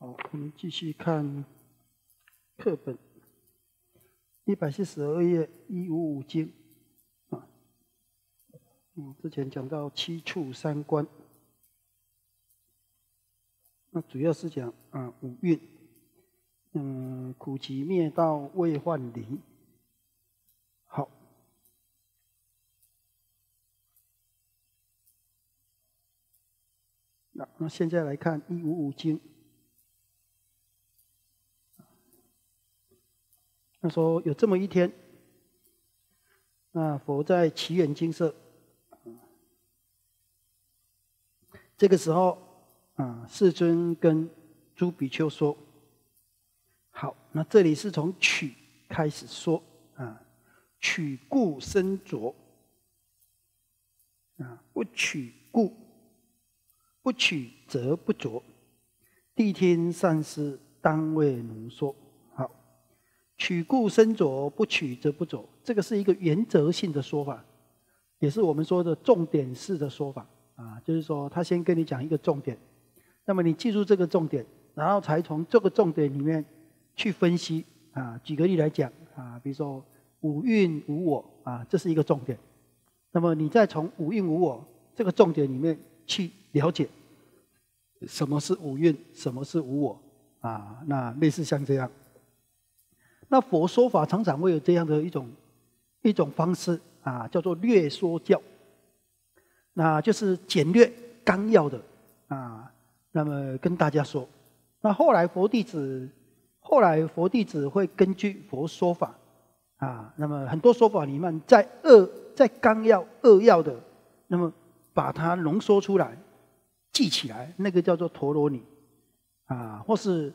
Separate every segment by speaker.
Speaker 1: 好，我们继续看课本，一百四十二页一五五经，啊，嗯，之前讲到七处三观，那主要是讲啊五蕴，嗯，苦集灭道未幻离，好，那那现在来看一五五经。他说：“有这么一天，那佛在奇缘精舍。这个时候，啊，世尊跟朱比丘说：‘好，那这里是从取开始说。’啊，取故生着，啊，不取故，不取则不着。谛听善师当为浓缩。”取故身走，不取则不走。这个是一个原则性的说法，也是我们说的重点式的说法啊。就是说，他先跟你讲一个重点，那么你记住这个重点，然后才从这个重点里面去分析啊。举个例来讲啊，比如说五蕴无我啊，这是一个重点。那么你再从五蕴无我这个重点里面去了解什么是五蕴，什么是无我啊。那类似像这样。那佛说法常常会有这样的一种一种方式啊，叫做略说教，那就是简略纲要的啊。那么跟大家说，那后来佛弟子后来佛弟子会根据佛说法啊，那么很多说法里面在恶在纲要二要的，那么把它浓缩出来记起来，那个叫做陀罗尼啊，或是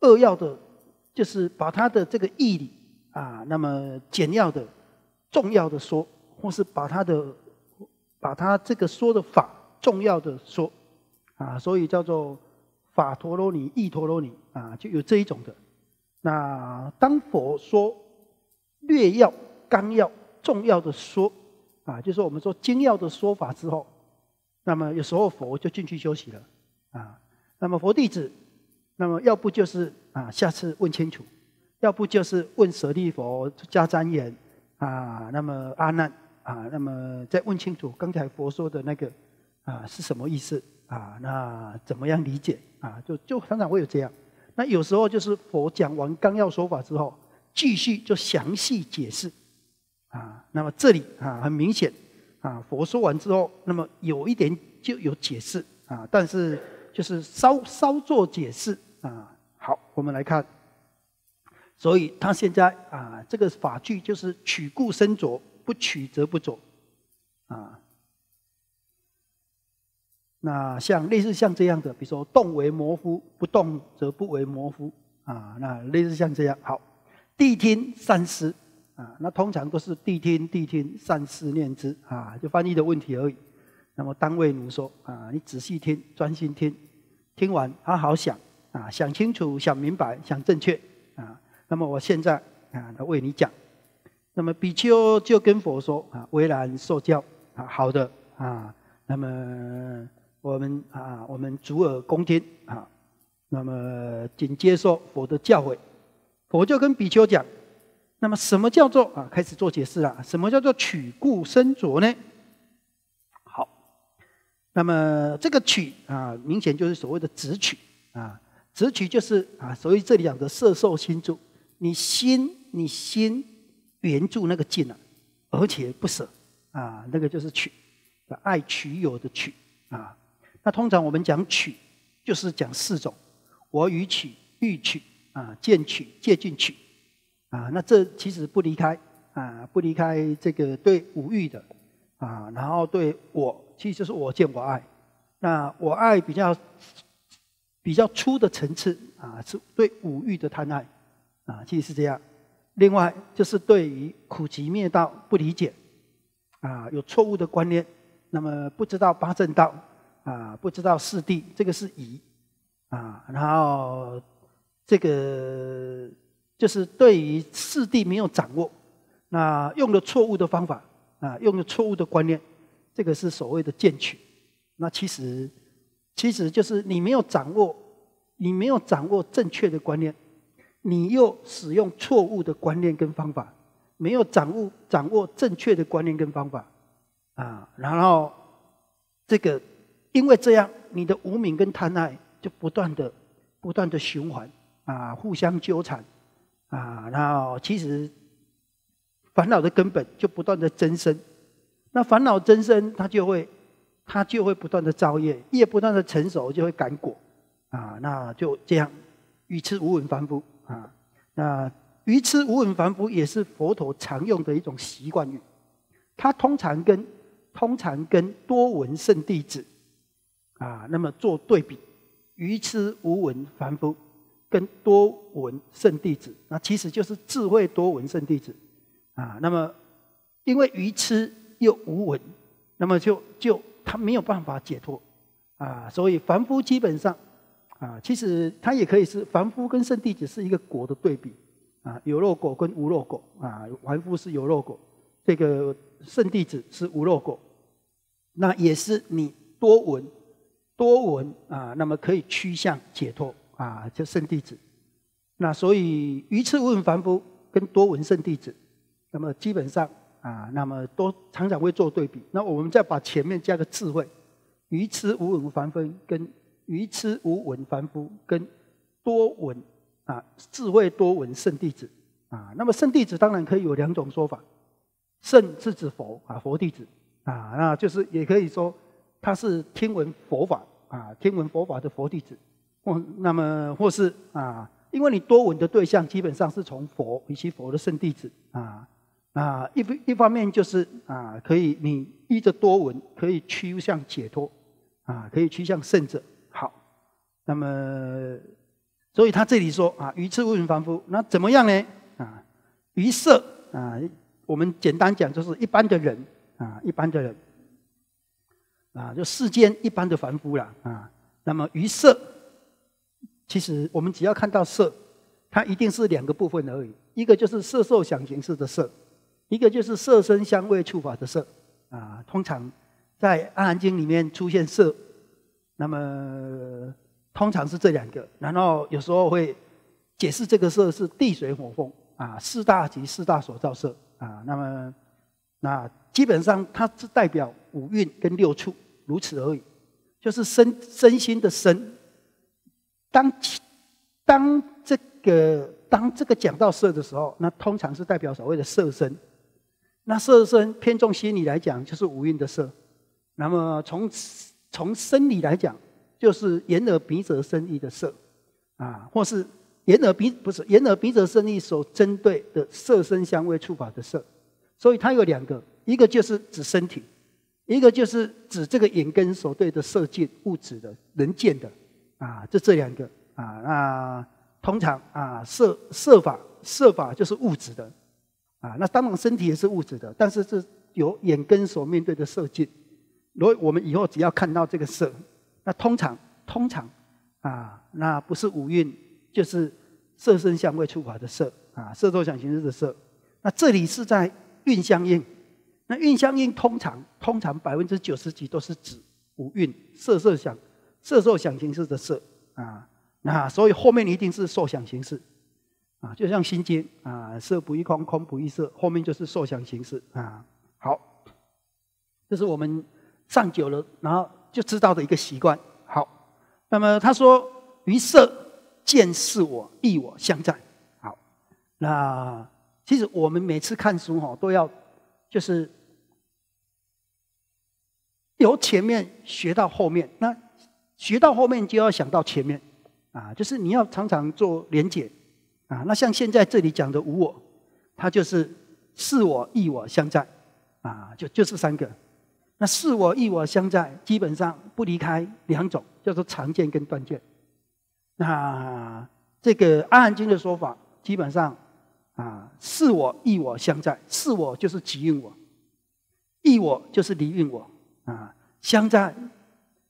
Speaker 1: 二要的。就是把他的这个义理啊，那么简要的、重要的说，或是把他的、把他这个说的法重要的说啊，所以叫做法陀罗尼、意陀罗尼啊，就有这一种的。那当佛说略要、纲要、重要的说啊，就是我们说精要的说法之后，那么有时候佛就进去休息了啊。那么佛弟子。那么，要不就是啊，下次问清楚；要不就是问舍利佛加瞻言啊，那么阿难啊，那么再问清楚刚才佛说的那个啊是什么意思啊？那怎么样理解啊？就就常常会有这样。那有时候就是佛讲完纲要说法之后，继续就详细解释啊。那么这里啊，很明显啊，佛说完之后，那么有一点就有解释啊，但是就是稍稍做解释。啊，好，我们来看。所以他现在啊，这个法句就是取故生着，不取则不着，啊。那像类似像这样的，比如说动为模糊，不动则不为模糊，啊，那类似像这样。好，谛听三思，啊，那通常都是谛听谛听三思念之，啊，就翻译的问题而已。那么当为奴说，啊，你仔细听，专心听，听完好好想。啊，想清楚，想明白，想正确，啊，那么我现在啊，来为你讲。那么比丘就跟佛说：“啊，为难受教，啊，好的，啊，那么我们啊，我们主耳恭听，啊，那么谨接受佛的教诲。”佛就跟比丘讲：“那么什么叫做啊？开始做解释了。什么叫做取故身着呢？好，那么这个取啊，明显就是所谓的直取，啊。”直取就是啊，所以这里讲的色受心住，你心你心原住那个境啊，而且不舍啊，那个就是取，爱取有的取啊。那通常我们讲取，就是讲四种：我与取、欲取啊、见取、借进取啊。那这其实不离开啊，不离开这个对五欲的啊，然后对我其实就是我见我爱，那我爱比较。比较粗的层次啊，是对五欲的贪爱啊，其实是这样。另外就是对于苦集灭道不理解啊，有错误的观念，那么不知道八正道啊，不知道四谛，这个是疑啊。然后这个就是对于四谛没有掌握，那用了错误的方法啊，用了错误的观念，这个是所谓的见取。那其实。其实就是你没有掌握，你没有掌握正确的观念，你又使用错误的观念跟方法，没有掌握掌握正确的观念跟方法，啊，然后这个因为这样，你的无名跟贪爱就不断的不断的循环，啊，互相纠缠，啊，然后其实烦恼的根本就不断的增生，那烦恼增生，它就会。它就会不断的造业，业不断的成熟就会感果，啊，那就这样，愚痴无闻凡夫啊，那愚痴无闻凡夫也是佛陀常用的一种习惯语，他通常跟通常跟多闻圣弟子，啊，那么做对比，愚痴无闻凡夫跟多闻圣弟子，那其实就是智慧多闻圣弟子，啊，那么因为愚痴又无闻，那么就就。他没有办法解脱，啊，所以凡夫基本上，啊，其实他也可以是凡夫跟圣弟子是一个果的对比，啊，有肉果跟无肉果，啊，凡夫是有肉果，这个圣弟子是无肉果，那也是你多闻，多闻啊，那么可以趋向解脱，啊，叫圣弟子，那所以愚痴问凡夫跟多闻圣弟子，那么基本上。啊，那么都常常会做对比。那我们再把前面加个智慧，愚痴无闻凡夫，跟愚痴无闻凡夫，跟多闻啊，智慧多闻圣弟子啊。那么圣弟子当然可以有两种说法：圣是指佛啊，佛弟子啊，那就是也可以说他是听闻佛法啊，听闻佛法的佛弟子。或那么或是啊，因为你多闻的对象基本上是从佛以及佛的圣弟子啊。啊，一一方面就是啊，可以你依着多闻，可以趋向解脱，啊，可以趋向圣者。好，那么所以他这里说啊，余次问凡夫，那怎么样呢？啊，愚色啊，我们简单讲就是一般的人啊，一般的人，啊，就世间一般的凡夫了啊。那么愚色，其实我们只要看到色，它一定是两个部分而已，一个就是色受想行识的色。一个就是色身香味触法的色，啊，通常在《阿含经》里面出现色，那么通常是这两个，然后有时候会解释这个色是地水火风啊四大及四大所造色啊，那么那基本上它是代表五蕴跟六处如此而已，就是身身心的身，当当这个当这个讲到色的时候，那通常是代表所谓的色身。那色身偏重心理来讲，就是五蕴的色；那么从从生理来讲，就是眼耳鼻舌生意的色，啊，或是眼耳鼻不是眼耳鼻舌生意所针对的色身香味触法的色，所以它有两个，一个就是指身体，一个就是指这个眼根所对的色界物质的能见的，啊，就这两个，啊，那通常啊，色色法色法就是物质的。啊，那当然身体也是物质的，但是是由眼根所面对的色界。如果我们以后只要看到这个色，那通常通常啊，那不是五蕴，就是色身相位触法的色啊，色受想行识的色。那这里是在运相应，那运相应通常通常百分之九十几都是指五蕴、色、受、想、色受想行识的色啊，那所以后面一定是受想行识。啊，就像心经啊，色不异空，空不异色，后面就是受想行识啊。好，这是我们上久了，然后就知道的一个习惯。好，那么他说，于色见是我，亦我相在。好，那其实我们每次看书哈，都要就是由前面学到后面，那学到后面就要想到前面啊，就是你要常常做连结。啊，那像现在这里讲的无我，它就是是我、亦我相在，啊，就就是三个。那是我、亦我相在，基本上不离开两种，叫做常见跟断见。那这个阿含经的说法，基本上啊，是我、亦我相在，是我就是起运我，亦我就是离运我，啊，相在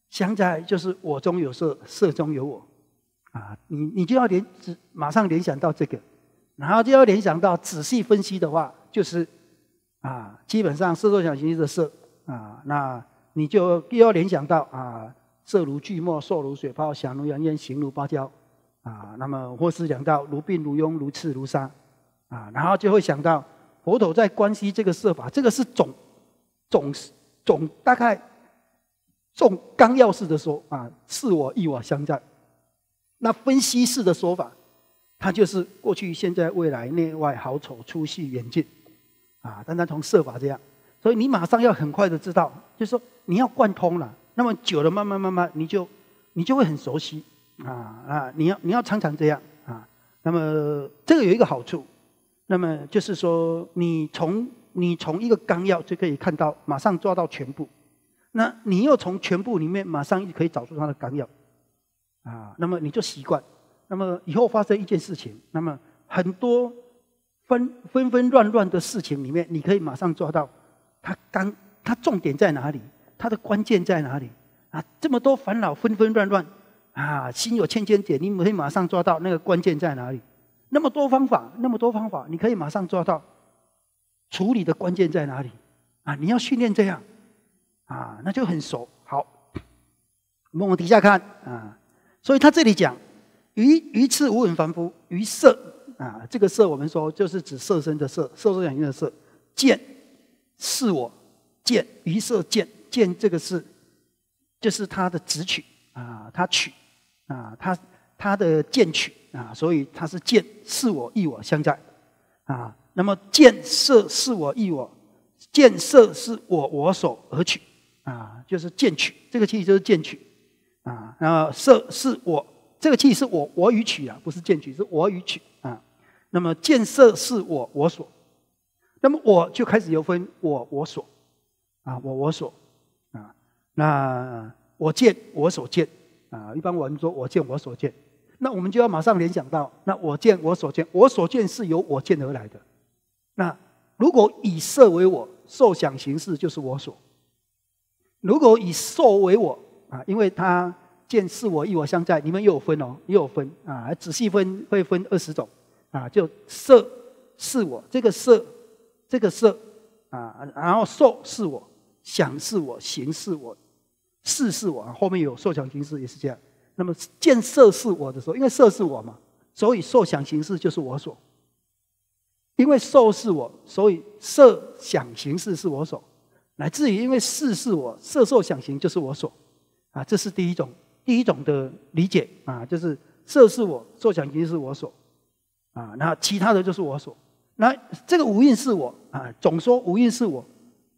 Speaker 1: 相在就是我中有色，色中有我。啊，你你就要联只马上联想到这个，然后就要联想到仔细分析的话，就是啊，基本上色受想行识的色啊，那你就又要联想到啊，色如锯末，受如水泡，想如羊烟，行如芭蕉，啊，那么或是讲到如病如痈如刺如沙，啊，然后就会想到佛陀在关西这个色法，这个是总总总大概总纲要式的说啊，是我意我相在。那分析式的说法，它就是过去、现在、未来、内外、好丑、粗细、远近，啊，但它从设法这样，所以你马上要很快的知道，就是说你要贯通了，那么久了慢慢慢慢你就，你就会很熟悉，啊啊，你要你要常常这样啊，那么这个有一个好处，那么就是说你从你从一个纲要就可以看到，马上抓到全部，那你又从全部里面马上可以找出它的纲要。啊，那么你就习惯，那么以后发生一件事情，那么很多纷纷纷乱乱的事情里面，你可以马上抓到，他刚他重点在哪里，他的关键在哪里？啊，这么多烦恼纷纷乱乱，啊，心有千千结，你可以马上抓到那个关键在哪里？那么多方法，那么多方法，你可以马上抓到处理的关键在哪里？啊，你要训练这样，啊，那就很熟好。我们往底下看啊。所以他这里讲，鱼鱼翅无影凡夫鱼色啊，这个色我们说就是指色身的色，色受想行的色。见是我，见鱼色见见这个是，这是他的直取啊，他取啊，他他的见取啊，所以他是见是我意我相在啊。那么见色是我意我，见色是我我所而取啊，就是见取，这个其实就是见取。那色是我，这个气是我，我与取啊，不是见取，是我与取啊。那么见色是我，我所。那么我就开始有分我我所啊，我我所啊。那我见我所见啊，一般我们说我见我所见。那我们就要马上联想到，那我见我所见，我所见是由我见而来的。那如果以色为我，受想行识就是我所。如果以受为我啊，因为他见是我，意我相在，你们又有分哦，又有分啊。仔细分会分二十种，啊，就色是我，这个色，这个色，啊，然后受是我，想是我，行是我，事是我，后面有受想行识也是这样。那么见色是我的时候，因为色是我嘛，所以受想行识就是我所。因为受是我，所以色想行识是我所，乃至于因为事是我，色受想行就是我所，啊，这是第一种。第一种的理解啊，就是色是我，受想行识是我所啊。那其他的就是我所。那这个无蕴是我啊，总说无蕴是我。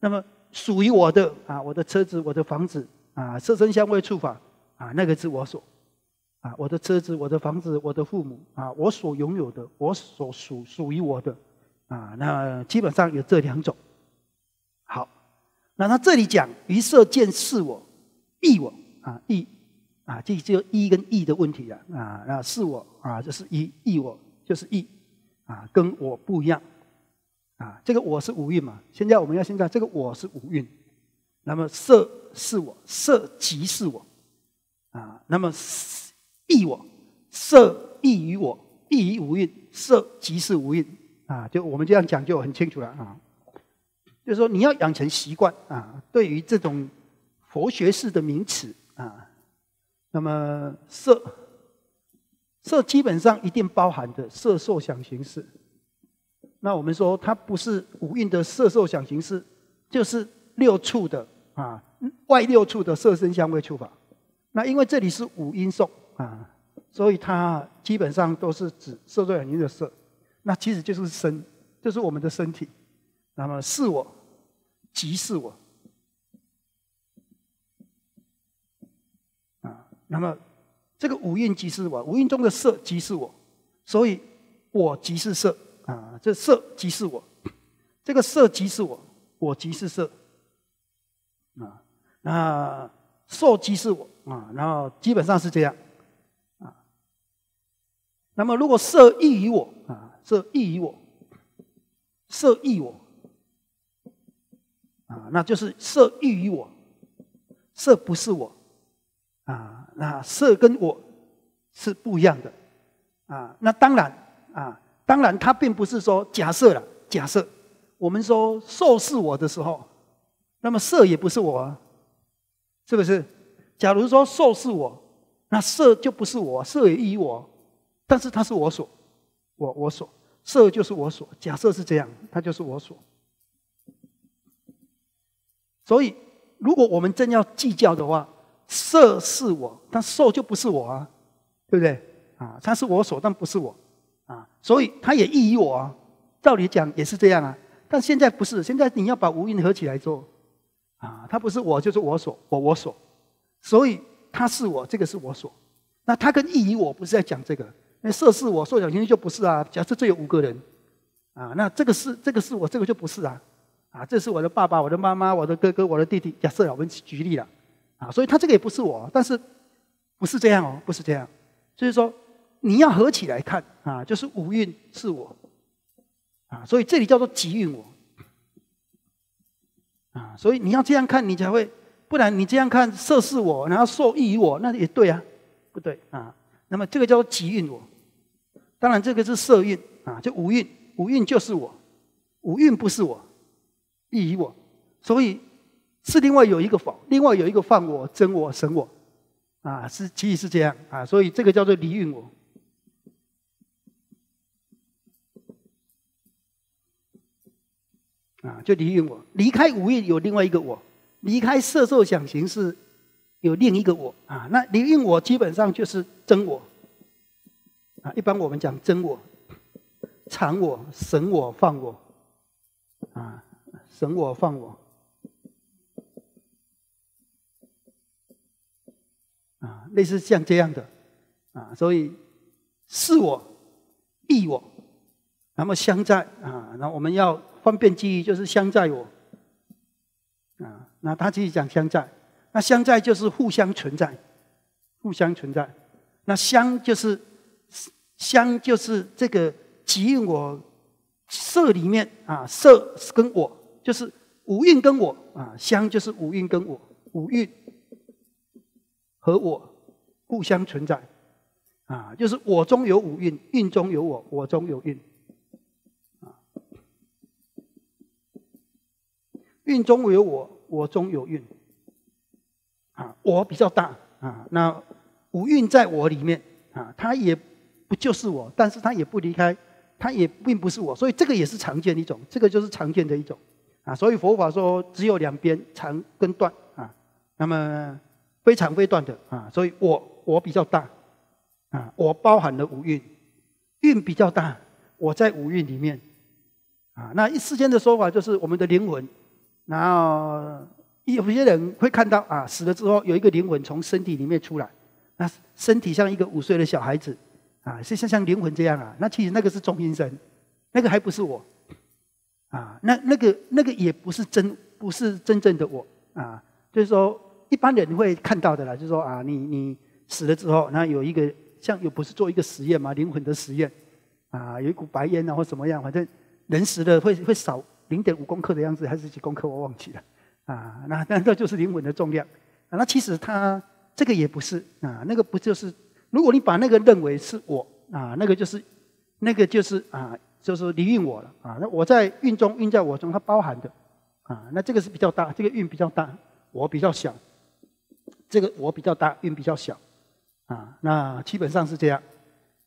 Speaker 1: 那么属于我的啊，我的车子、我的房子啊，色身香味触法啊，那个是我所啊。我的车子、我的房子、我的父母啊，我所拥有的，我所属属于我的啊。那基本上有这两种。好，那他这里讲于色见是我，异我啊异。啊，这就一跟一的问题了啊！那是我啊，就是一一我，就是一，啊，跟我不一样啊。这个我是五蕴嘛，现在我们要现在这个我是五蕴，那么色是我，色即是我啊。那么异我，色异于我，异于五蕴，色即是五蕴啊。就我们这样讲就很清楚了啊，就是说你要养成习惯啊，对于这种佛学式的名词啊。那么色，色基本上一定包含的色受想行识。那我们说它不是五蕴的色受想行识，就是六处的啊，外六处的色身香味触法。那因为这里是五音受啊，所以它基本上都是指色受明显的色。那其实就是身，就是我们的身体。那么是我，即是我。那么，这个五蕴即是我，五蕴中的色即是我，所以我即是色啊，这色即是我，这个色即是我，我即是色啊，那受即是我啊，然后基本上是这样啊。那么如果色异于我啊，色异于我，色异我啊，那就是色异于我，色不是我。啊，那色跟我是不一样的。啊，那当然，啊，当然，他并不是说假设了。假设我们说受是我的时候，那么色也不是我，是不是？假如说受是我，那色就不是我，色也依我，但是它是我所，我我所，色就是我所。假设是这样，它就是我所。所以，如果我们真要计较的话，色是我，但受就不是我啊，对不对？啊，它是我所，但不是我，啊，所以它也异于我啊。道理讲也是这样啊，但现在不是，现在你要把无蕴合起来做，啊，它不是我，就是我所，我我所，所以它是我，这个是我所。那它跟异于我不是在讲这个，那色是我，受想行识就不是啊。假设这有五个人，啊，那这个是这个是我，这个就不是啊，啊，这是我的爸爸，我的妈妈，我的哥哥，我的弟弟。假设我们举例了。所以，他这个也不是我，但是不是这样哦？不是这样，就是说你要合起来看啊，就是五蕴是我啊，所以这里叫做集运我啊，所以你要这样看，你才会不然你这样看色是我，然后受益于我，那也对啊，不对啊？那么这个叫做集运我，当然这个是色运啊，就五蕴，五蕴就是我，五蕴不是我，益于我，所以。是另外有一个法，另外有一个放我、真我、神我，啊，是其实是这样啊，所以这个叫做离运我，啊，就离运我，离开五蕴有另外一个我，离开色受想行是有另一个我，啊，那离运我基本上就是真我，啊，一般我们讲真我、常我、神我、放我，啊，神我、放我。啊，类似像这样的，啊，所以是我、亦我，那么相在啊，那我们要方便记忆就是相在我，啊，那他继续讲相在，那相在就是互相存在，互相存在，那相就是相就是这个即我色里面啊，色跟我就是五蕴跟我啊，相就是五蕴跟我五蕴。和我互相存在，啊，就是我中有五蕴，蕴中有我，我中有蕴，啊，蕴中有我，我中有蕴，啊，我比较大啊，那五蕴在我里面啊，它也不就是我，但是它也不离开，它也并不是我，所以这个也是常见的一种，这个就是常见的一种，啊，所以佛法说只有两边长跟断啊，那么。非常微断的啊，所以我我比较大啊，我包含了五蕴，蕴比较大，我在五蕴里面啊，那一世间的说法就是我们的灵魂，然后有些人会看到啊，死了之后有一个灵魂从身体里面出来，那身体像一个五岁的小孩子啊，是像像灵魂这样啊，那其实那个是中阴身，那个还不是我啊，那那个那个也不是真不是真正的我啊，就是说。一般人会看到的啦，就说啊，你你死了之后，那有一个像又不是做一个实验嘛，灵魂的实验啊，有一股白烟啊或什么样，反正人死了会会少零点五公克的样子还是几公克，我忘记了啊。那那那就是灵魂的重量啊。那其实它这个也不是啊，那个不就是如果你把那个认为是我啊，那个就是那个就是啊，就是离运我了啊。那我在运中运在我中，它包含的啊。那这个是比较大，这个运比较大，我比较小。这个我比较大，运比较小，啊，那基本上是这样。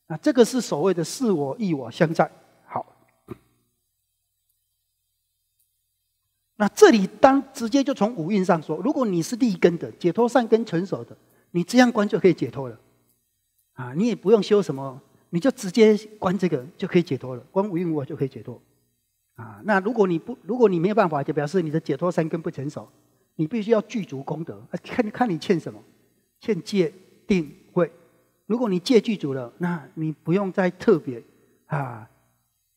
Speaker 1: 那这个是所谓的“是我意我相在”。好，那这里当直接就从五运上说，如果你是立根的解脱三根成熟的，你这样观就可以解脱了，啊，你也不用修什么，你就直接观这个就可以解脱了，观五运我就可以解脱。啊，那如果你不，如果你没有办法，就表示你的解脱三根不成熟。你必须要具足功德，看看你欠什么，欠戒定慧。如果你戒具足了，那你不用再特别啊，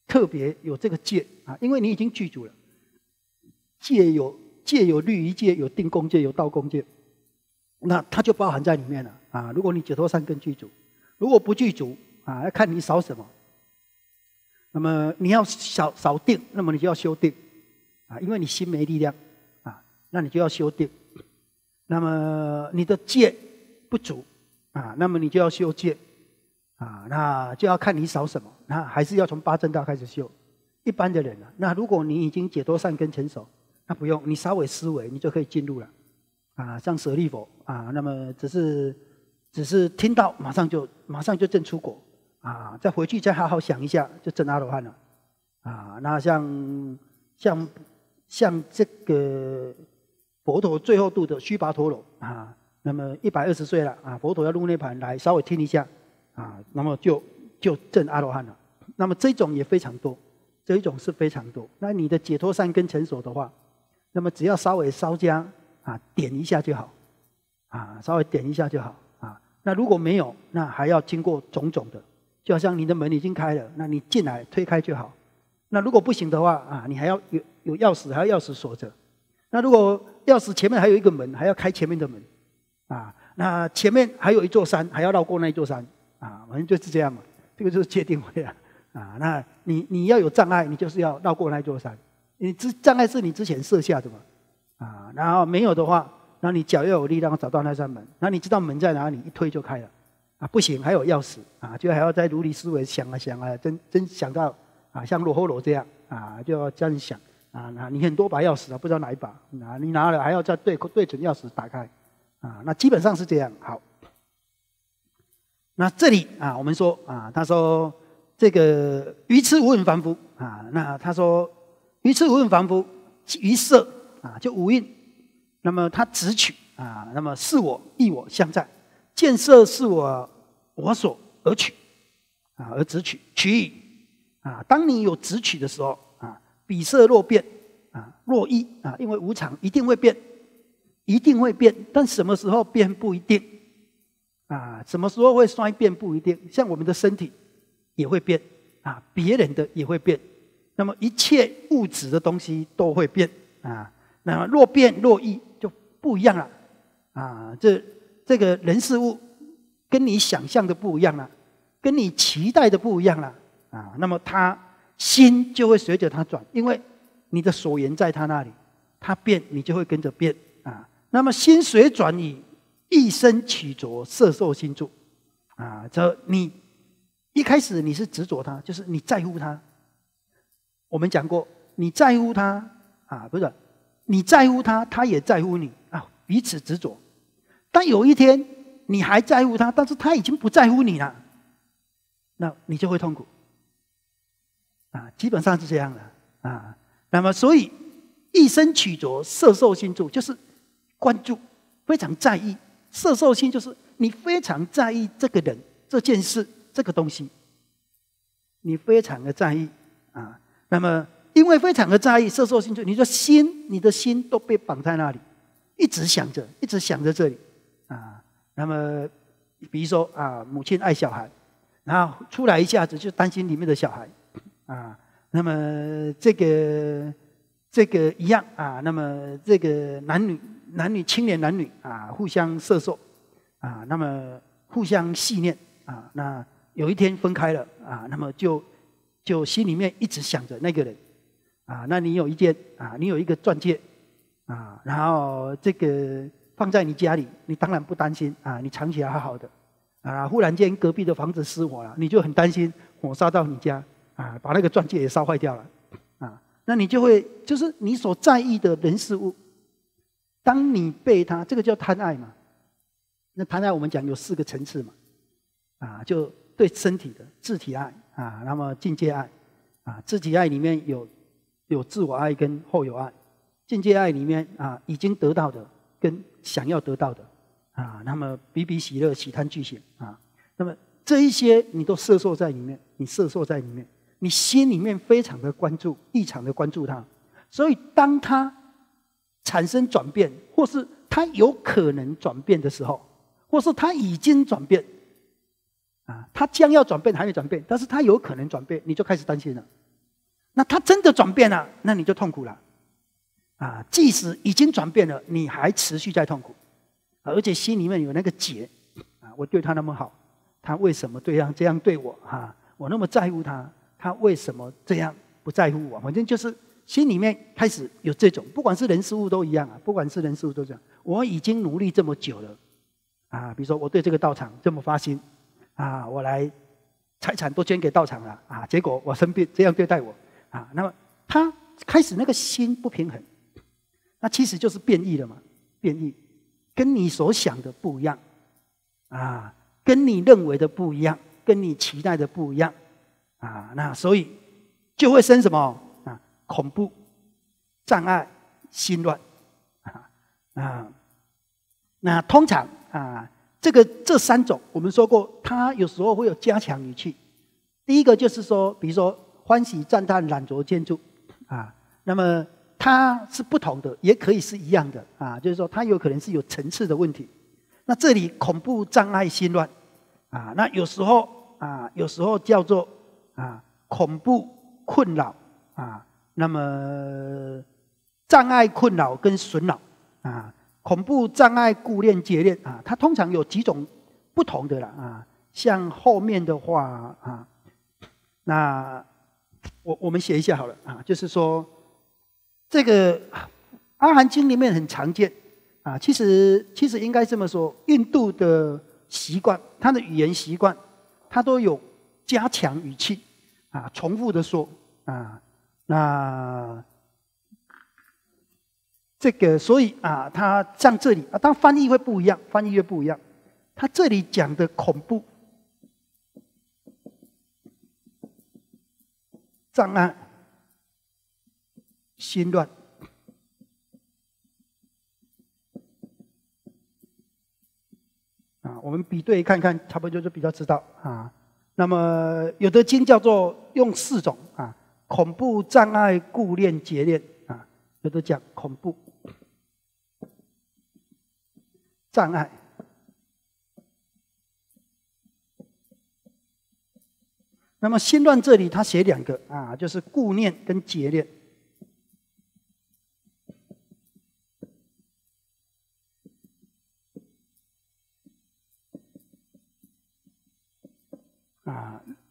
Speaker 1: 特别有这个戒啊，因为你已经具足了。戒有戒有律仪戒，有定功戒，有道功戒，那它就包含在里面了啊。如果你解脱三根具足，如果不具足啊，要看你少什么。那么你要少少定，那么你就要修定啊，因为你心没力量。那你就要修定，那么你的戒不足啊，那么你就要修戒啊，那就要看你少什么，那还是要从八正道开始修。一般的人啊，那如果你已经解脱善根成熟，那不用，你稍微思维，你就可以进入了。啊，像舍利弗啊，那么只是只是听到，马上就马上就证出果啊，再回去再好好想一下，就证阿罗汉了。啊，那像像像这个。佛陀最后度的须跋陀罗啊，那么一百二十岁了啊，佛陀要入涅盘来稍微听一下啊，那么就就证阿罗汉了。那么这种也非常多，这一种是非常多。那你的解脱三根成熟的话，那么只要稍微稍加啊点一下就好，啊稍微点一下就好啊。那如果没有，那还要经过种种的，就好像你的门已经开了，那你进来推开就好。那如果不行的话啊，你还要有有钥匙，还要钥匙锁着。那如果钥匙前面还有一个门，还要开前面的门，啊，那前面还有一座山，还要绕过那一座山，啊，反正就是这样嘛。这个就是定题啊，啊，那你你要有障碍，你就是要绕过那一座山，你之障碍是你之前设下的嘛，啊，然后没有的话，那你脚要有力，量找到那扇门，那你知道门在哪里，一推就开了，啊，不行，还有钥匙，啊，就还要在如理思维想啊想啊，真真想到啊，像罗侯罗这样，啊，就要这样想。啊，那你很多把钥匙啊，不知道哪一把。啊，你拿了还要再对对准钥匙打开，啊，那基本上是这样。好，那这里啊，我们说啊，他说这个鱼痴无恨凡夫啊，那他说鱼痴无恨凡夫，鱼色啊就无蕴，那么他执取啊，那么是我、亦我相在，见色是我我所而取啊而执取取矣啊，当你有执取的时候。比色若变，啊，若一啊，因为无常，一定会变，一定会变，但什么时候变不一定，啊，什么时候会衰变不一定。像我们的身体也会变，啊，别人的也会变，那么一切物质的东西都会变，啊，那么若变若一就不一样了，啊，这这个人事物跟你想象的不一样了，跟你期待的不一样了，啊，那么它。心就会随着他转，因为你的所缘在他那里，他变，你就会跟着变啊。那么心随转，你一生取着色受心住啊。这你一开始你是执着他，就是你在乎他。我们讲过，你在乎他啊，不是你在乎他，他也在乎你啊，彼此执着。但有一天你还在乎他，但是他已经不在乎你了，那你就会痛苦。啊，基本上是这样的啊。那么，所以一生取着色受心住，就是关注非常在意。色受心就是你非常在意这个人、这件事、这个东西，你非常的在意啊。那么，因为非常的在意色受心住，你说心，你的心都被绑在那里，一直想着，一直想着这里啊。那么，比如说啊，母亲爱小孩，然后出来一下子就担心里面的小孩。啊，那么这个这个一样啊，那么这个男女男女青年男女啊，互相射授啊，那么互相戏念啊，那有一天分开了啊，那么就就心里面一直想着那个人啊，那你有一件啊，你有一个钻戒啊，然后这个放在你家里，你当然不担心啊，你藏起来好的啊，忽然间隔壁的房子失火了，你就很担心火烧到你家。啊，把那个钻戒也烧坏掉了，啊，那你就会就是你所在意的人事物，当你被他，这个叫贪爱嘛。那贪爱我们讲有四个层次嘛，啊，就对身体的自体爱啊，那么境界爱，啊，自体爱里面有有自我爱跟后有爱，境界爱里面啊，已经得到的跟想要得到的啊，那么比比喜乐，喜贪俱显啊，那么这一些你都摄受在里面，你摄受在里面。你心里面非常的关注，异常的关注他，所以当他产生转变，或是他有可能转变的时候，或是他已经转变，啊，他将要转变，还没转变，但是他有可能转变，你就开始担心了。那他真的转变了，那你就痛苦了，啊，即使已经转变了，你还持续在痛苦，而且心里面有那个结，啊，我对他那么好，他为什么这样这样对我？哈，我那么在乎他。他为什么这样不在乎我？反正就是心里面开始有这种，不管是人事物都一样啊。不管是人事物都这样，我已经努力这么久了，啊，比如说我对这个道场这么发心，啊，我来财产都捐给道场了，啊，结果我生病这样对待我，啊，那么他开始那个心不平衡，那其实就是变异了嘛，变异跟你所想的不一样，啊，跟你认为的不一样，跟你期待的不一样。啊，那所以就会生什么啊？恐怖障碍心乱啊，那通常啊，这个这三种我们说过，它有时候会有加强语气。第一个就是说，比如说欢喜赞叹懒着建筑啊，那么它是不同的，也可以是一样的啊，就是说它有可能是有层次的问题。那这里恐怖障碍心乱啊，那有时候啊，有时候叫做。啊，恐怖困扰啊，那么障碍困扰跟损扰啊，恐怖障碍固链结链啊，它通常有几种不同的了啊，像后面的话啊，那我我们写一下好了啊，就是说这个阿含经里面很常见啊，其实其实应该这么说，印度的习惯，他的语言习惯，他都有加强语气。啊，重复的说啊，那这个所以啊，它像这里啊，当翻译会不一样，翻译会不一样，它这里讲的恐怖、障碍、心乱啊，我们比对看看，差不多就比较知道啊。那么有的经叫做用四种啊，恐怖障碍、顾念结念啊，有的讲恐怖障碍。那么心乱这里他写两个啊，就是顾念跟结念。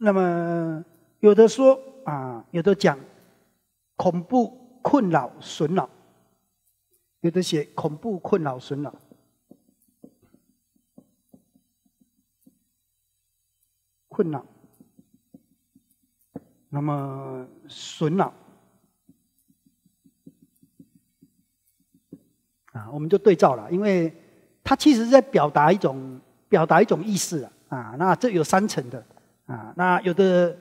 Speaker 1: 那么，有的说啊，有的讲恐怖困扰损脑，有的写恐怖困扰损脑，困扰，那么损脑啊，我们就对照了，因为它其实在表达一种表达一种意思啊，那这有三层的。啊，那有的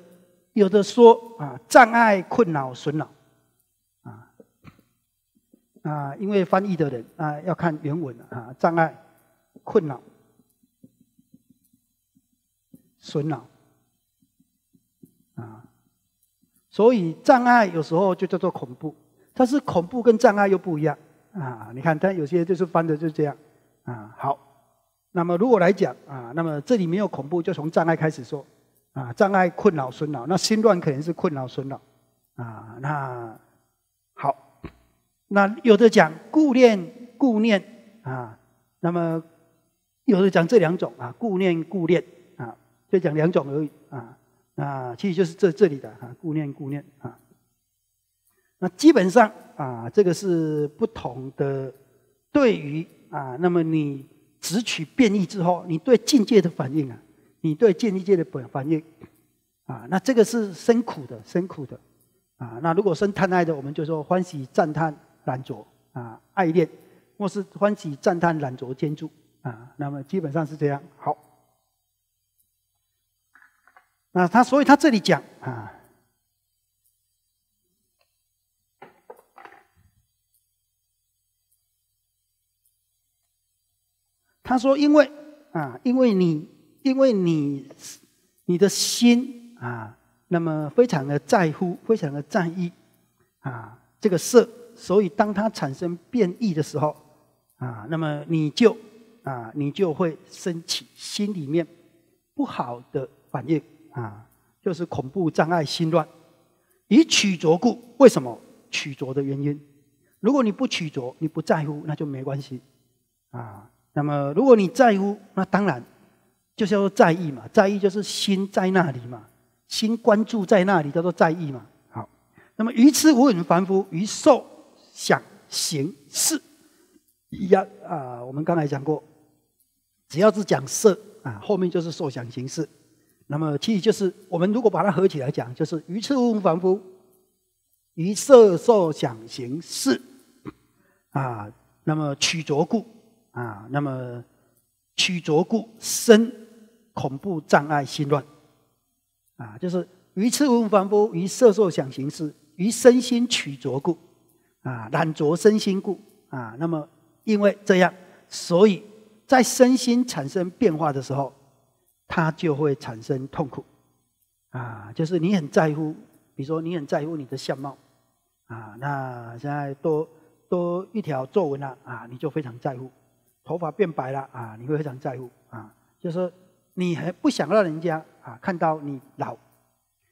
Speaker 1: 有的说啊，障碍、困扰、损脑，啊啊，因为翻译的人啊要看原文啊，障碍、困扰、损脑啊，所以障碍有时候就叫做恐怖，但是恐怖跟障碍又不一样啊。你看，但有些就是翻的就这样啊。好，那么如果来讲啊，那么这里没有恐怖，就从障碍开始说。啊，障碍、困扰、困扰，那心乱肯定是困扰、困扰啊。那好，那有的讲固念、固念啊。那么有的讲这两种啊，固念、固念啊，就讲两种而已啊啊，其实就是这这里的啊，固念、固念啊。那基本上啊，这个是不同的，对于啊，那么你直取变异之后，你对境界的反应啊。你对见立界的本反应，啊，那这个是生苦的，生苦的，啊，那如果生贪爱的，我们就说欢喜赞叹懒着，啊，爱恋，或是欢喜赞叹懒着兼筑，啊，那么基本上是这样。好，那他，所以他这里讲，啊，他说，因为，啊，因为你。因为你，你的心啊，那么非常的在乎，非常的在意啊，这个色，所以当它产生变异的时候啊，那么你就啊，你就会升起心里面不好的反应啊，就是恐怖障碍心乱，以取着故，为什么取着的原因？如果你不取着，你不在乎，那就没关系啊。那么如果你在乎，那当然。就是叫做在意嘛，在意就是心在那里嘛，心关注在那里，叫做在意嘛。好，那么愚痴无明凡夫，愚受想行识，要啊，我们刚才讲过，只要是讲色啊，后面就是受想行识。那么其实就是我们如果把它合起来讲，就是愚痴无明凡夫，愚色受想行识啊。那么取着故啊，那么取着故生。恐怖障碍心乱啊，就是于色无烦乎，于色受想行识，于身心取着故啊，懒着身心故啊。那么因为这样，所以在身心产生变化的时候，它就会产生痛苦啊。就是你很在乎，比如说你很在乎你的相貌啊，那现在多多一条皱纹了啊，你就非常在乎；头发变白了啊，你会非常在乎啊。就是。你还不想让人家啊看到你老，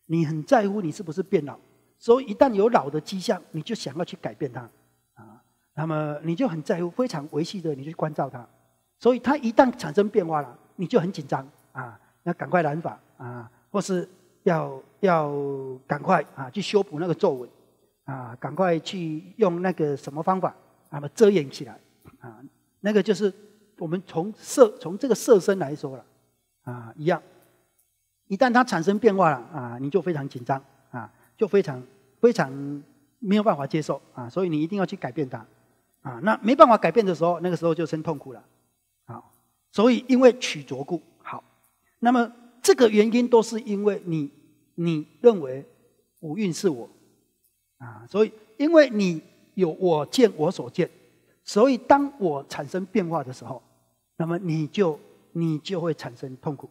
Speaker 1: 你很在乎你是不是变老，所以一旦有老的迹象，你就想要去改变它，啊，那么你就很在乎，非常维系着你去关照它，所以它一旦产生变化了，你就很紧张啊，那赶快染发啊，或是要要赶快啊去修补那个皱纹啊，赶快去用那个什么方法，那么遮掩起来啊，那个就是我们从色从这个色身来说了。啊，一样。一旦它产生变化了，啊，你就非常紧张，啊，就非常非常没有办法接受，啊，所以你一定要去改变它，啊，那没办法改变的时候，那个时候就生痛苦了，啊，所以因为取着故，好。那么这个原因都是因为你，你认为五蕴是我，啊，所以因为你有我见我所见，所以当我产生变化的时候，那么你就。你就会产生痛苦，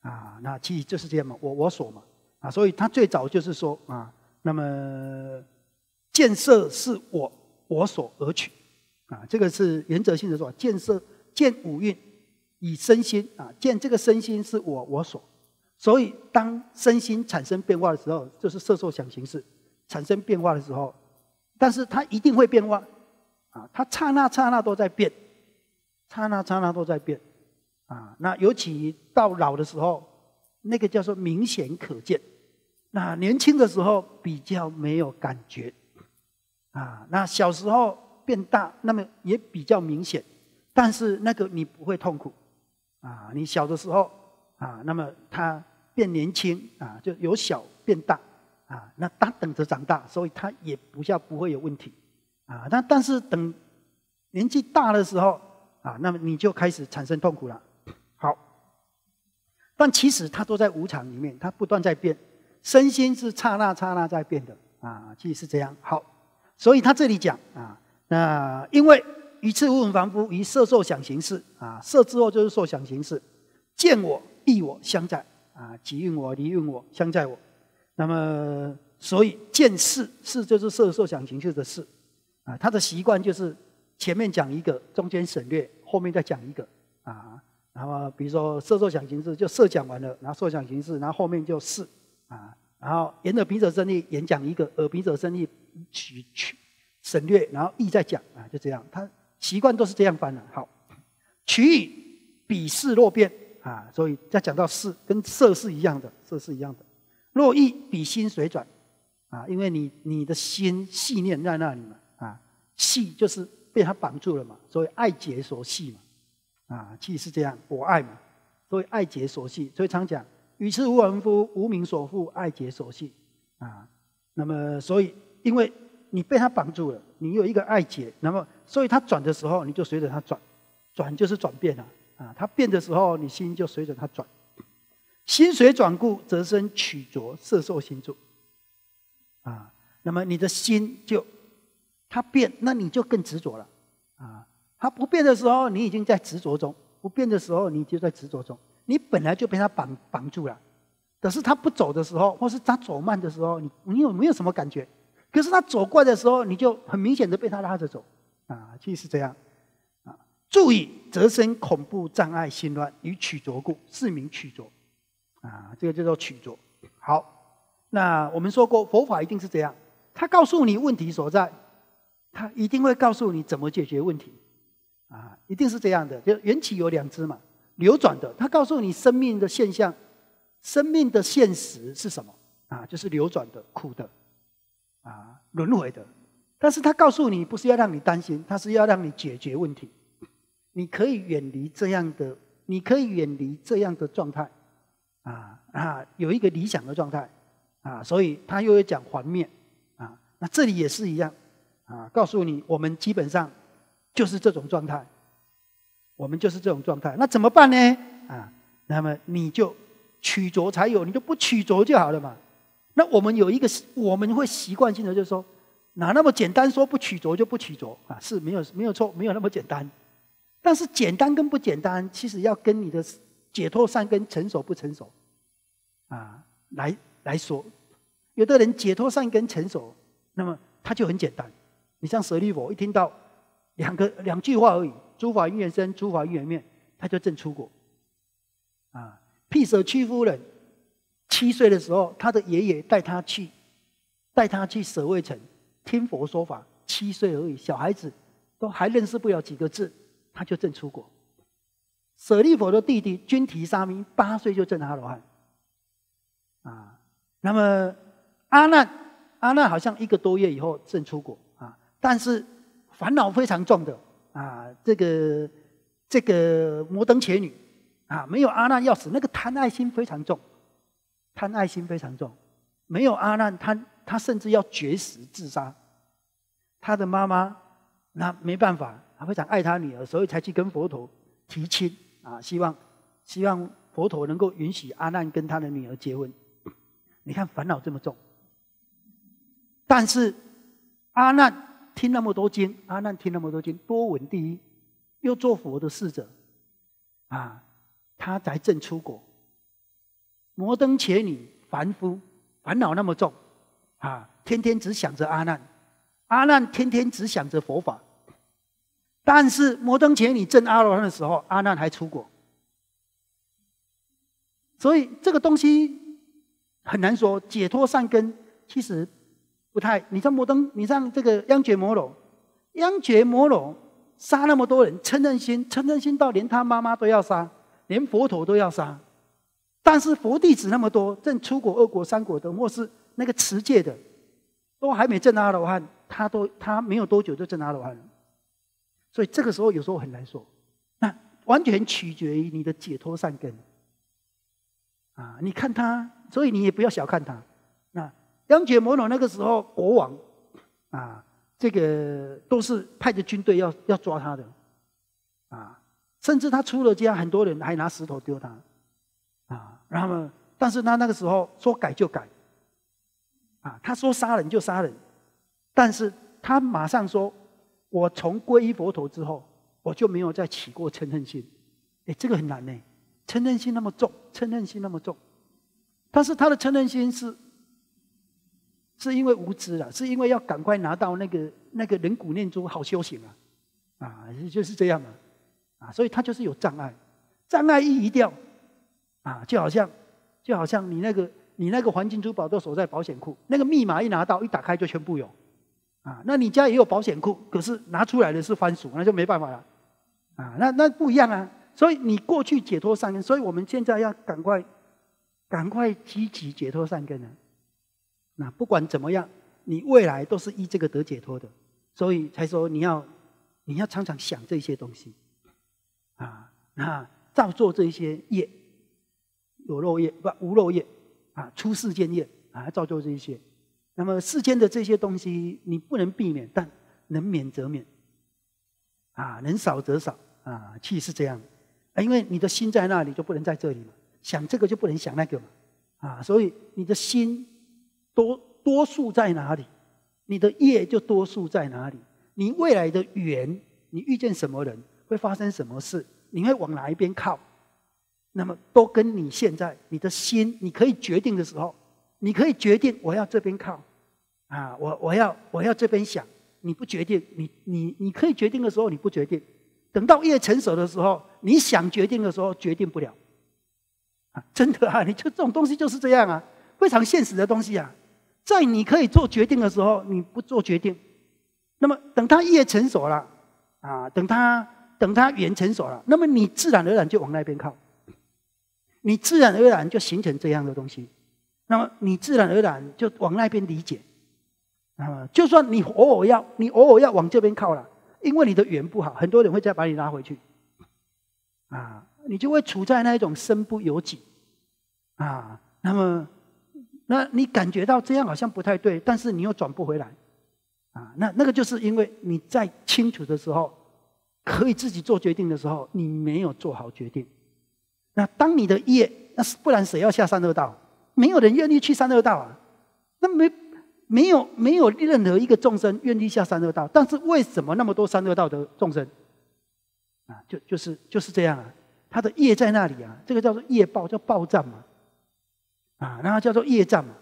Speaker 1: 啊，那其实就是这样嘛，我我所嘛，啊，所以他最早就是说啊，那么见色是我我所而取，啊，这个是原则性的说，见色见五蕴以身心啊，见这个身心是我我所，所以当身心产生变化的时候，就是色受想行识产生变化的时候，但是它一定会变化，啊，它刹那刹那都在变，刹那刹那都在变。啊，那尤其到老的时候，那个叫说明显可见。那年轻的时候比较没有感觉，啊，那小时候变大，那么也比较明显，但是那个你不会痛苦，啊，你小的时候啊，那么他变年轻啊，就由小变大，啊，那他等着长大，所以他也不叫不会有问题，啊，那但是等年纪大的时候啊，那么你就开始产生痛苦了。但其实它都在无常里面，它不断在变，身心是刹那刹那在变的啊，其实是这样。好，所以他这里讲啊，那因为一次无眼凡夫以色受想行识啊，色之后就是受想行识，见我、意我相在啊，起运我、离运我相在我，那么所以见事，事就是色受想行识的事啊，他的习惯就是前面讲一个，中间省略，后面再讲一个啊。那么，比如说“色受想行识”，就“色讲完了，然后“受想行识”，然后后面就是啊，然后“言者彼者生义”，演讲一个“耳彼者生义”，取取省略，然后意再讲啊，就这样，他习惯都是这样翻的。好，取义比事若变啊，所以再讲到事，跟色是一样的，色是一样的。若意比心随转啊，因为你你的心信念在那里嘛啊，系就是被他绑住了嘛，所以爱解所系嘛。啊，气是这样，我爱嘛，所以爱结所系，所以常讲，与世无闻夫无名所缚，爱结所系啊。那么，所以因为你被他绑住了，你有一个爱结，那么所以他转的时候，你就随着他转，转就是转变了啊。他变的时候，你心就随着他转，心随转故，则生曲着色受心住啊。那么你的心就他变，那你就更执着了啊。它不变的时候，你已经在执着中；不变的时候，你就在执着中。你本来就被它绑绑住了。可是它不走的时候，或是它走慢的时候，你你有没有什么感觉？可是它走来的时候，你就很明显的被它拉着走。啊，其实是这样。啊，注意则生恐怖障碍心乱与曲着故是名曲着。啊，这个叫做曲着。好，那我们说过佛法一定是这样，他告诉你问题所在，他一定会告诉你怎么解决问题。啊，一定是这样的，就是缘起有两只嘛，流转的，他告诉你生命的现象，生命的现实是什么？啊，就是流转的、苦的，啊，轮回的。但是他告诉你，不是要让你担心，他是要让你解决问题。你可以远离这样的，你可以远离这样的状态，啊啊，有一个理想的状态，啊，所以他又要讲环灭，啊，那这里也是一样，啊，告诉你，我们基本上。就是这种状态，我们就是这种状态，那怎么办呢？啊，那么你就取着才有，你就不取着就好了嘛。那我们有一个，我们会习惯性的就说，哪那么简单？说不取着就不取着啊，是没有没有错，没有那么简单。但是简单跟不简单，其实要跟你的解脱善根成熟不成熟啊来来说，有的人解脱善根成熟，那么他就很简单。你像舍利弗一听到。两个两句话而已，诸法因缘生，诸法因缘灭，他就证出果。啊，辟舍屈夫人七岁的时候，他的爷爷带他去，带他去舍卫城听佛说法，七岁而已，小孩子都还认识不了几个字，他就证出果。舍利弗的弟弟君提沙弥八岁就证阿罗汉。啊，那么阿难，阿难好像一个多月以后证出果啊，但是。烦恼非常重的啊，这个这个摩登伽女啊，没有阿难要死，那个贪爱心非常重，贪爱心非常重，没有阿难，他他甚至要绝食自杀。他的妈妈那没办法，他非常爱他女儿，所以才去跟佛陀提亲啊，希望希望佛陀能够允许阿难跟他的女儿结婚。你看烦恼这么重，但是阿难。听那么多经，阿难听那么多经，多闻第一，又做佛的侍者，啊，他才正出国。摩登伽女凡夫烦恼那么重，啊，天天只想着阿难，阿难天天只想着佛法。但是摩登伽女正阿罗汉的时候，阿难还出国，所以这个东西很难说解脱善根，其实。不太，你像摩登，你像这个央觉摩罗，央觉摩罗杀那么多人，称恨心，称恨心到连他妈妈都要杀，连佛陀都要杀。但是佛弟子那么多，正出国二国三国的，或是那个持戒的，都还没证阿罗汉，他都他没有多久就证阿罗汉了。所以这个时候有时候很难说，那完全取决于你的解脱善根。啊，你看他，所以你也不要小看他。杨杰摩罗那个时候，国王，啊，这个都是派着军队要要抓他的，啊，甚至他出了家，很多人还拿石头丢他，啊，然后呢，但是他那个时候说改就改，啊，他说杀人就杀人，但是他马上说，我从皈依佛陀之后，我就没有再起过嗔恨心，哎，这个很难呢，嗔恨心那么重，嗔恨心那么重，但是他的嗔恨心是。是因为无知啊，是因为要赶快拿到那个那个人骨念珠好修行啊，啊，就是这样啊，啊，所以他就是有障碍，障碍一移掉，啊，就好像，就好像你那个你那个黄金珠宝都锁在保险库，那个密码一拿到一打开就全部有，啊，那你家也有保险库，可是拿出来的是番薯，那就没办法了，啊，那那不一样啊，所以你过去解脱善根，所以我们现在要赶快，赶快积极解脱善根了。那不管怎么样，你未来都是依这个得解脱的，所以才说你要你要常常想这些东西，啊，那造作这些业，有漏业不无漏业啊，出世间业啊，造作这一些。那么世间的这些东西你不能避免，但能免则免，啊，能少则少啊，气是这样，啊，因为你的心在那里，就不能在这里嘛，想这个就不能想那个嘛，啊，所以你的心。多多数在哪里？你的业就多数在哪里。你未来的缘，你遇见什么人，会发生什么事，你会往哪一边靠？那么都跟你现在你的心，你可以决定的时候，你可以决定我要这边靠，啊，我我要我要这边想。你不决定，你你你可以决定的时候你不决定，等到业成熟的时候，你想决定的时候决定不了。啊，真的啊，你就这种东西就是这样啊，非常现实的东西啊。在你可以做决定的时候，你不做决定，那么等他业成熟了，啊，等他等他缘成熟了，那么你自然而然就往那边靠，你自然而然就形成这样的东西，那么你自然而然就往那边理解，啊，就算你偶尔要你偶尔要往这边靠了，因为你的缘不好，很多人会再把你拉回去，啊，你就会处在那一种身不由己，啊，那么。那你感觉到这样好像不太对，但是你又转不回来，啊，那那个就是因为你在清楚的时候，可以自己做决定的时候，你没有做好决定。那当你的业，那是不然谁要下三恶道？没有人愿意去三恶道啊。那没没有没有任何一个众生愿意下三恶道，但是为什么那么多三恶道的众生？啊，就就是就是这样啊，他的业在那里啊，这个叫做业报，叫报障嘛。啊，那叫做业障嘛。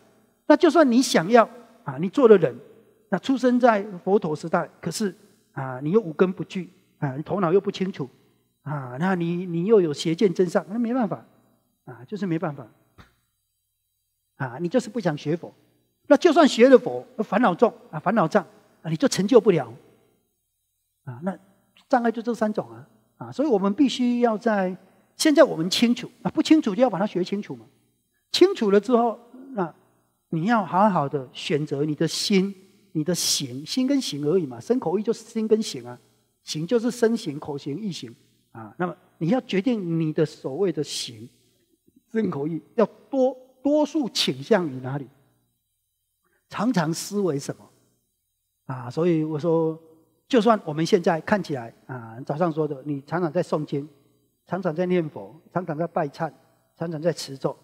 Speaker 1: 那就算你想要啊，你做了人，那出生在佛陀时代，可是啊，你又五根不具啊，你头脑又不清楚啊，那你你又有邪见真善，那没办法啊，就是没办法啊，你就是不想学佛。那就算学了佛，烦恼重啊，烦恼障啊，你就成就不了啊。那障碍就这三种啊啊，所以我们必须要在现在我们清楚啊，不清楚就要把它学清楚嘛。清楚了之后，那你要好好的选择你的心、你的行，心跟行而已嘛。身口意就是心跟行啊，行就是身行、口行、意行啊。那么你要决定你的所谓的行、身口意，要多多数倾向于哪里？常常思维什么？啊，所以我说，就算我们现在看起来啊，早上说的，你常常在诵经，常常在念佛，常常在拜忏，常常在持咒。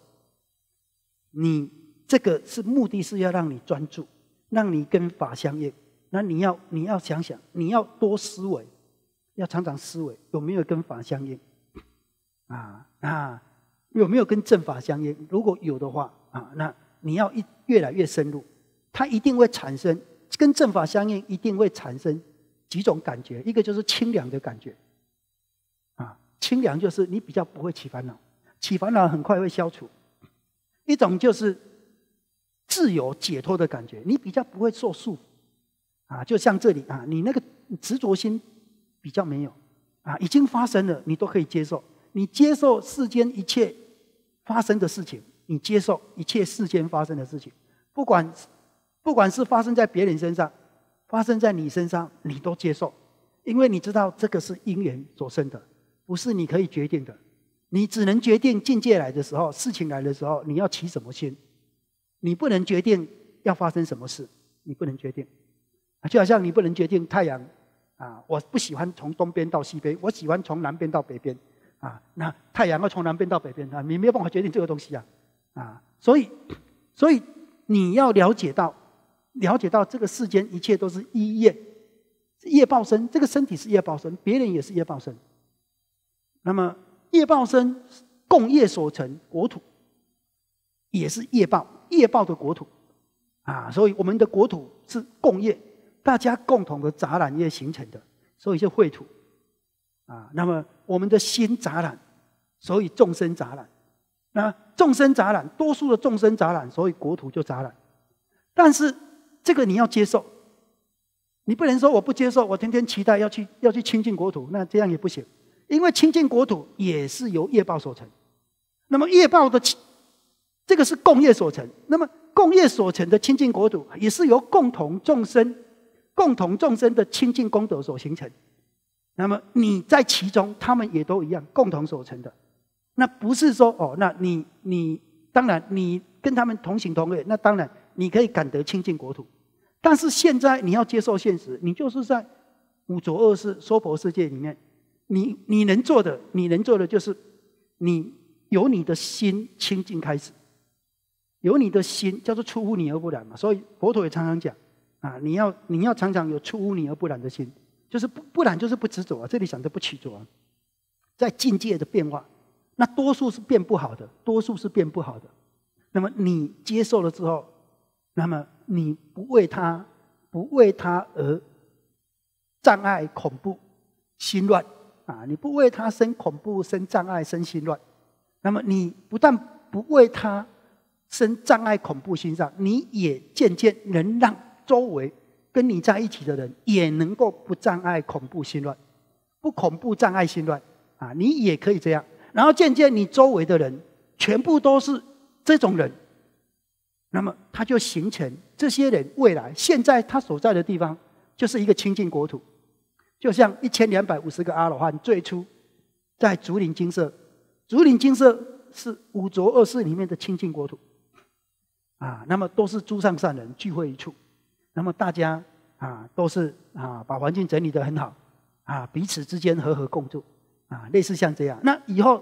Speaker 1: 你这个是目的是要让你专注，让你跟法相应。那你要你要想想，你要多思维，要常常思维有没有跟法相应啊？啊？有没有跟正法相应？如果有的话啊，那你要一越来越深入，它一定会产生跟正法相应，一定会产生几种感觉。一个就是清凉的感觉啊，清凉就是你比较不会起烦恼，起烦恼很快会消除。一种就是自由解脱的感觉，你比较不会受束缚啊，就像这里啊，你那个执着心比较没有啊，已经发生了，你都可以接受。你接受世间一切发生的事情，你接受一切世间发生的事情，不管不管是发生在别人身上，发生在你身上，你都接受，因为你知道这个是因缘所生的，不是你可以决定的。你只能决定境界来的时候，事情来的时候，你要起什么心？你不能决定要发生什么事，你不能决定，就好像你不能决定太阳啊，我不喜欢从东边到西边，我喜欢从南边到北边啊。那太阳要从南边到北边，那你没有办法决定这个东西啊啊！所以，所以你要了解到，了解到这个世间一切都是一业业报身，这个身体是业报身，别人也是业报身，那么。业报生，共业所成国土，也是业报，业报的国土，啊，所以我们的国土是共业，大家共同的杂染业形成的，所以是秽土，啊，那么我们的心杂染，所以众生杂染，那众生杂染，多数的众生杂染，所以国土就杂染，但是这个你要接受，你不能说我不接受，我天天期待要去要去亲近国土，那这样也不行。因为清净国土也是由业报所成，那么业报的这个是共业所成，那么共业所成的清净国土也是由共同众生、共同众生的清净功德所形成。那么你在其中，他们也都一样，共同所成的。那不是说哦，那你你当然你跟他们同行同类，那当然你可以感得清净国土。但是现在你要接受现实，你就是在五浊恶世、娑婆世界里面。你你能做的，你能做的就是，你由你的心清净开始，由你的心叫做出乎你而不染嘛。所以佛陀也常常讲，啊，你要你要常常有出乎你而不染的心，就是不不染，就是不执着啊。这里讲的不起啊，在境界的变化，那多数是变不好的，多数是变不好的。那么你接受了之后，那么你不为他，不为他而障碍、恐怖、心乱。啊！你不为他生恐怖、生障碍、生心乱，那么你不但不为他生障碍、恐怖、心脏，你也渐渐能让周围跟你在一起的人也能够不障碍、恐怖、心乱，不恐怖、障碍、心乱啊！你也可以这样，然后渐渐你周围的人全部都是这种人，那么他就形成这些人未来现在他所在的地方就是一个清净国土。就像一千两百五十个阿罗汉最初在竹林精舍，竹林精舍是五浊恶世里面的清净国土，啊，那么都是诸上善人聚会一处，那么大家啊都是啊把环境整理的很好，啊彼此之间和和共住，啊类似像这样。那以后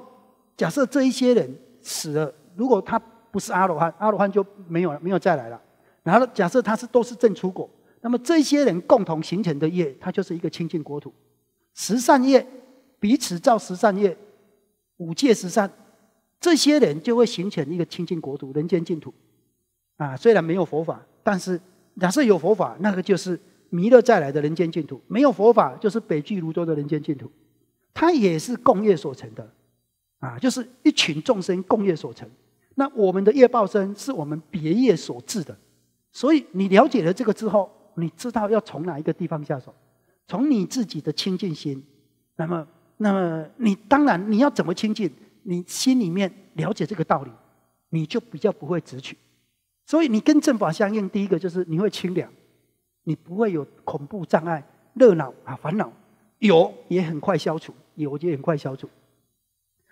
Speaker 1: 假设这一些人死了，如果他不是阿罗汉，阿罗汉就没有没有再来了。然后假设他是都是正出果。那么这些人共同形成的业，它就是一个清净国土，十善业彼此造十善业，五戒十善，这些人就会形成一个清净国土，人间净土。啊，虽然没有佛法，但是假设有佛法，那个就是弥勒再来的人间净土；没有佛法，就是北俱卢洲的人间净土。它也是共业所成的，啊，就是一群众生共业所成。那我们的业报身是我们别业所致的，所以你了解了这个之后。你知道要从哪一个地方下手？从你自己的清净心。那么，那么你当然你要怎么清净？你心里面了解这个道理，你就比较不会执取。所以，你跟正法相应，第一个就是你会清凉，你不会有恐怖障碍、热闹啊、烦恼，有也很快消除，有就很快消除。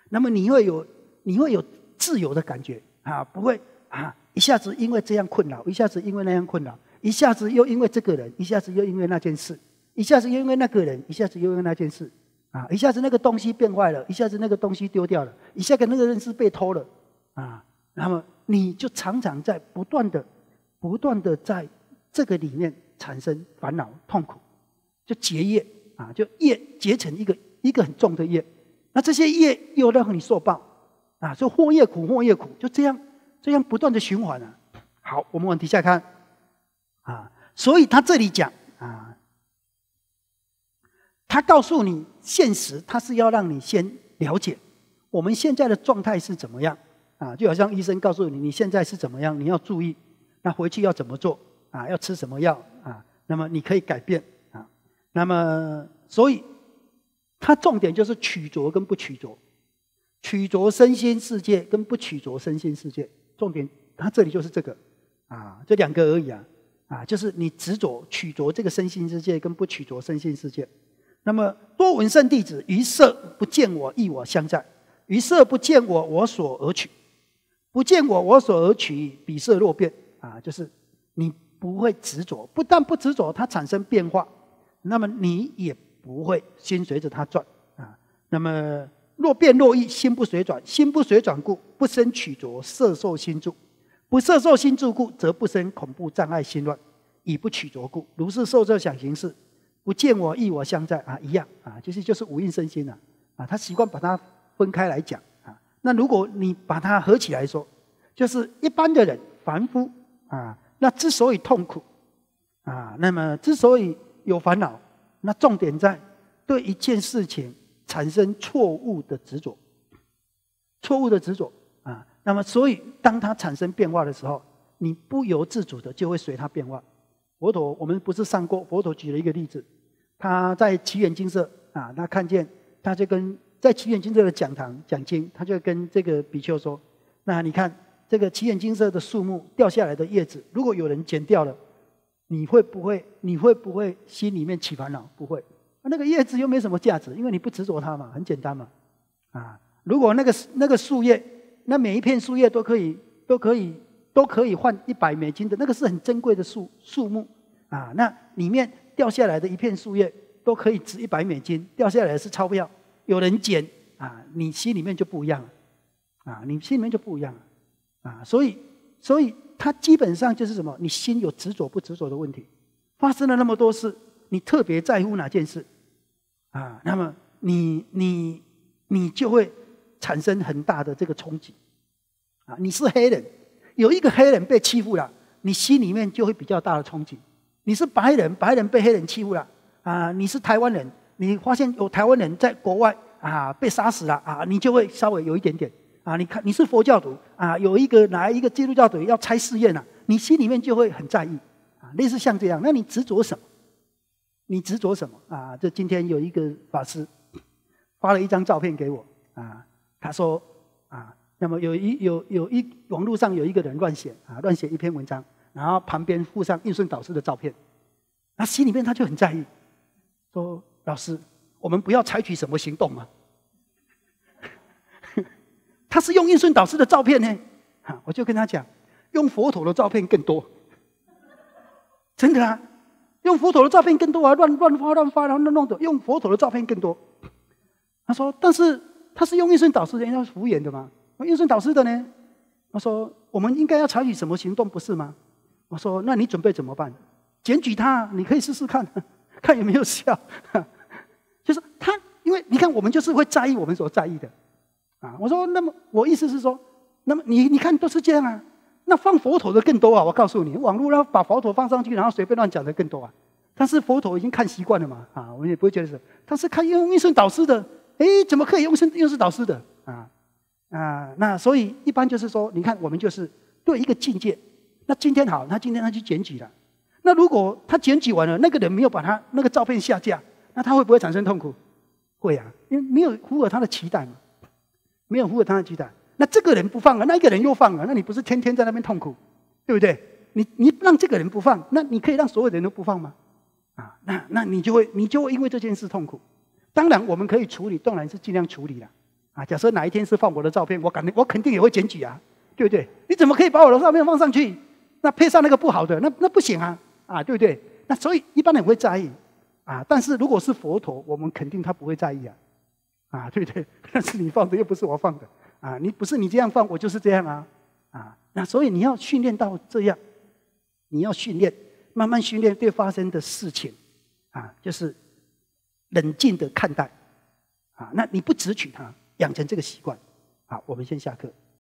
Speaker 1: 那么你会有你会有自由的感觉啊，不会啊，一下子因为这样困扰，一下子因为那样困扰。一下子又因为这个人，一下子又因为那件事，一下子又因为那个人，一下子又因为那件事，啊！一下子那个东西变坏了，一下子那个东西丢掉了，一下子那个人是被偷了，啊！那么你就常常在不断的、不断的在这个里面产生烦恼痛苦，就结业啊，就业结成一个一个很重的业。那这些业又让你受报，啊，就祸业苦，祸业苦，就这样、这样不断的循环啊。好，我们往底下看。啊，所以他这里讲啊，他告诉你现实，他是要让你先了解我们现在的状态是怎么样啊，就好像医生告诉你你现在是怎么样，你要注意，那回去要怎么做啊？要吃什么药啊？那么你可以改变啊。那么所以他重点就是取着跟不取着，取着身心世界跟不取着身心世界，重点他这里就是这个啊，这两个而已啊。啊，就是你执着取着这个身心世界，跟不取着身心世界。那么多闻圣弟子，于色不见我，亦我相在；于色不见我，我所而取；不见我，我所而取，彼色若变。啊，就是你不会执着，不但不执着，它产生变化，那么你也不会心随着它转。啊，那么若变若异，心不随转，心不随转故，不生取着色受心住。不设受心住故，则不生恐怖障碍心乱，以不取着故。如是受受想行识，不见我亦我相在啊，一样啊，就是就是五蕴身心呐啊，他习惯把它分开来讲啊。那如果你把它合起来说，就是一般的人凡夫啊，那之所以痛苦啊，那么之所以有烦恼，那重点在对一件事情产生错误的执着，错误的执着。那么，所以当它产生变化的时候，你不由自主的就会随它变化。佛陀，我们不是上过佛陀举了一个例子，他在祇园金色啊，他看见，他就跟在祇园金色的讲堂讲经，他就跟这个比丘说：“那你看这个祇园金色的树木掉下来的叶子，如果有人剪掉了，你会不会？你会不会心里面起烦恼？不会。那个叶子又没什么价值，因为你不执着它嘛，很简单嘛。啊，如果那个那个树叶……那每一片树叶都可以，都可以，都可以换一百美金的。那个是很珍贵的树树木啊。那里面掉下来的一片树叶都可以值一百美金。掉下来是钞票，有人捡啊，你心里面就不一样了啊，你心里面就不一样了啊。所以，所以他基本上就是什么？你心有执着不执着的问题。发生了那么多事，你特别在乎哪件事啊？那么你你你就会。产生很大的这个冲击。啊，你是黑人，有一个黑人被欺负了，你心里面就会比较大的冲击。你是白人，白人被黑人欺负了，啊，你是台湾人，你发现有台湾人在国外啊被杀死了啊，你就会稍微有一点点啊。你看你是佛教徒啊，有一个哪一个基督教徒要拆寺院了，你心里面就会很在意啊。类似像这样，那你执着什么？你执着什么啊？这今天有一个法师发了一张照片给我啊。他说：“啊，那么有一有有一网络上有一个人乱写啊，乱写一篇文章，然后旁边附上应顺导师的照片，他心里面他就很在意，说老师，我们不要采取什么行动啊？他是用应顺导师的照片呢？啊，我就跟他讲，用佛陀的照片更多，真的啊，用佛陀的照片更多，啊，乱乱发乱发，然后弄弄的，用佛陀的照片更多。他说，但是。”他是用一生导师人是敷衍的吗？那一生导师的呢？他说我们应该要采取什么行动，不是吗？我说那你准备怎么办？检举他，你可以试试看，看有没有效。就是他，因为你看我们就是会在意我们所在意的，啊，我说那么我意思是说，那么你你看都是这样啊，那放佛陀的更多啊，我告诉你，网络让把佛陀放上去，然后随便乱讲的更多啊。但是佛陀已经看习惯了嘛，啊，我们也不会觉得是，他是看用一生导师的。哎，怎么可以又是又是导师的啊？啊，那所以一般就是说，你看我们就是对一个境界。那今天好，那今天他去检举了。那如果他检举完了，那个人没有把他那个照片下架，那他会不会产生痛苦？会啊，因为没有符合他的期待嘛。没有符合他的期待，那这个人不放了，那一个人又放了，那你不是天天在那边痛苦，对不对？你你让这个人不放，那你可以让所有人都不放吗？啊，那那你就会你就会因为这件事痛苦。当然，我们可以处理，当然是尽量处理了。啊，假设哪一天是放我的照片，我肯定我肯定也会检举啊，对不对？你怎么可以把我的照片放上去？那配上那个不好的，那那不行啊，啊，对不对？那所以一般人会在意啊，但是如果是佛陀，我们肯定他不会在意啊，啊，对不对？那是你放的，又不是我放的啊，你不是你这样放，我就是这样啊，啊，那所以你要训练到这样，你要训练，慢慢训练对发生的事情，啊，就是。冷静的看待，啊，那你不直取它，养成这个习惯，好，我们先下课。